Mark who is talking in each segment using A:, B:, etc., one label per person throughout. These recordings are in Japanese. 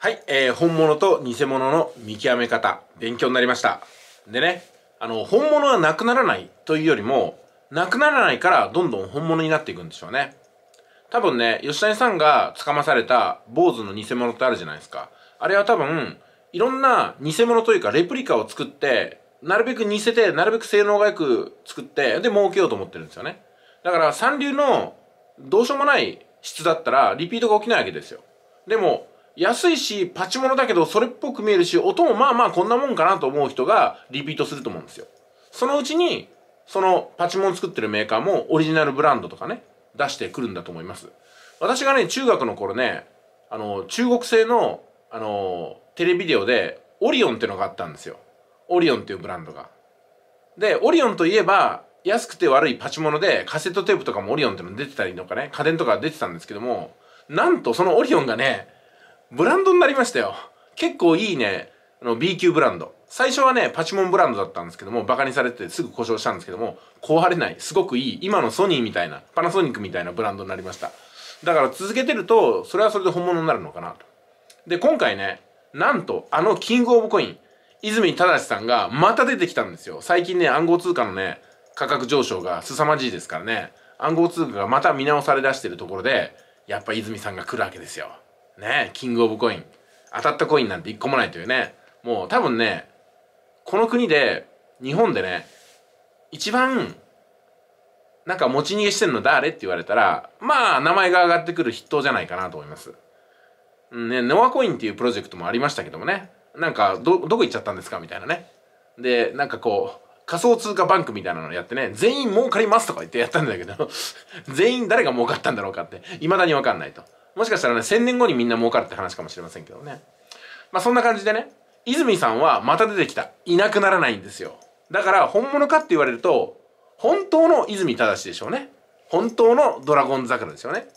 A: はい、えー、本物と偽物の見極め方、勉強になりました。でね、あの、本物はなくならないというよりも、なくならないからどんどん本物になっていくんでしょうね。多分ね、吉谷さんが捕まされた坊主の偽物ってあるじゃないですか。あれは多分、いろんな偽物というかレプリカを作って、なるべく似せて、なるべく性能がよく作って、で、儲けようと思ってるんですよね。だから、三流のどうしようもない質だったら、リピートが起きないわけですよ。でも、安いし、パチモノだけど、それっぽく見えるし、音もまあまあこんなもんかなと思う人が、リピートすると思うんですよ。そのうちに、そのパチモン作ってるメーカーも、オリジナルブランドとかね、出してくるんだと思います。私がね、中学の頃ね、あの、中国製の、あの、テレビデオで、オリオンってのがあったんですよ。オリオンっていうブランドが。で、オリオンといえば、安くて悪いパチモノで、カセットテープとかもオリオンっての出てたりとかね、家電とか出てたんですけども、なんとそのオリオンがね、ブランドになりましたよ。結構いいね、あの B 級ブランド。最初はね、パチモンブランドだったんですけども、バカにされてすぐ故障したんですけども、壊れない、すごくいい、今のソニーみたいな、パナソニックみたいなブランドになりました。だから続けてると、それはそれで本物になるのかなと。で、今回ね、なんと、あのキングオブコイン、泉正さんがまた出てきたんですよ。最近ね、暗号通貨のね、価格上昇が凄まじいですからね、暗号通貨がまた見直され出してるところで、やっぱ泉さんが来るわけですよ。ねキングオブコイン当たったコインなんて一個もないというねもう多分ねこの国で日本でね一番なんか持ち逃げしてんの誰って言われたらまあ名前が上がってくる筆頭じゃないかなと思います。んね、ノアコインっていうプロジェクトもありましたけどもねなんかどどこ行っちゃったんですかみたいなねでなんかこう仮想通貨バンクみたいなのやってね、全員儲かりますとか言ってやったんだけど 全員誰が儲かったんだろうかって、未だにわかんないと。もしかしたらね1000年後にみんな儲かるって話かもしれませんけどねまあそんな感じでね泉さんはまた出てきたいなくならないんですよだから本物かって言われると本当の泉正でしょうね本当のドラゴン桜ですよね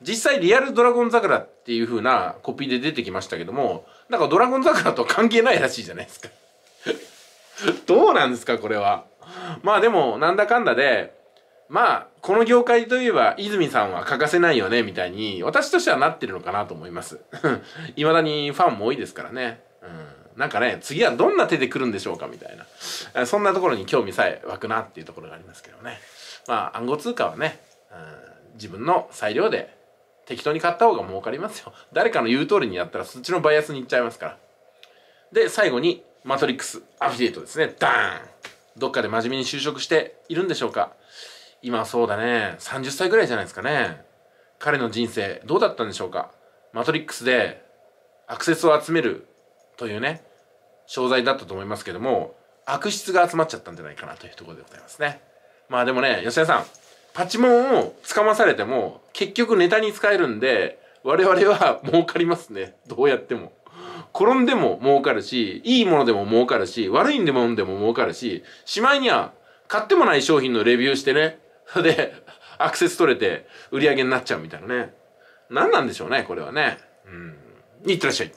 A: 実際リアルドラゴン桜っていう風なコピーで出てきましたけどもなんかドラゴン桜と関係ないらしいじゃないですか どうなんですかこれはまあでもなんだかんだでまあこの業界といえば泉さんは欠かせないよねみたいに私としてはなってるのかなと思いますいま だにファンも多いですからね、うん、なんかね次はどんな手で来るんでしょうかみたいなそんなところに興味さえ湧くなっていうところがありますけどねまあ暗号通貨はね、うん、自分の裁量で適当に買った方が儲かりますよ誰かの言う通りにやったらそっちのバイアスに行っちゃいますからで最後にマトリックスアフィリエイトですねダーンどっかで真面目に就職しているんでしょうか今そうだね30歳ぐらいじゃないですかね彼の人生どうだったんでしょうかマトリックスでアクセスを集めるというね商材だったと思いますけども悪質が集まっちゃったんじゃないかなというところでございますねまあでもね吉田さんパチモンをつかまされても結局ネタに使えるんで我々は儲かりますねどうやっても転んでも儲かるしいいものでも儲かるし悪いんでもんでも儲かるししまいには買ってもない商品のレビューしてねで、アクセス取れて売り上げになっちゃうみたいなね。何なんでしょうね、これはね。うん。いってらっしゃい。